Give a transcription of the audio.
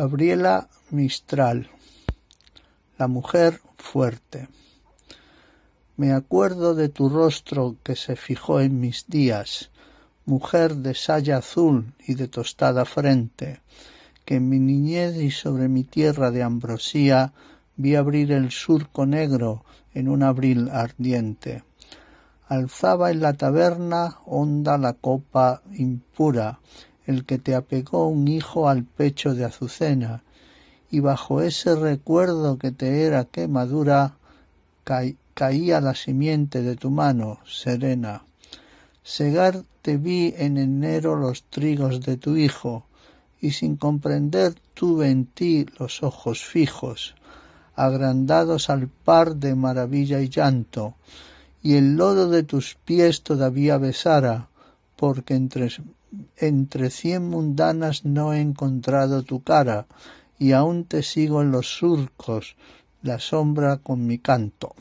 Gabriela Mistral La mujer fuerte Me acuerdo de tu rostro que se fijó en mis días, mujer de saya azul y de tostada frente, que en mi niñez y sobre mi tierra de ambrosía vi abrir el surco negro en un abril ardiente. Alzaba en la taberna honda la copa impura, el que te apegó un hijo al pecho de Azucena, y bajo ese recuerdo que te era quemadura caía la simiente de tu mano, serena. Segar te vi en enero los trigos de tu hijo, y sin comprender tuve en ti los ojos fijos, agrandados al par de maravilla y llanto, y el lodo de tus pies todavía besara, porque entre entre cien mundanas no he encontrado tu cara, y aún te sigo en los surcos, la sombra con mi canto.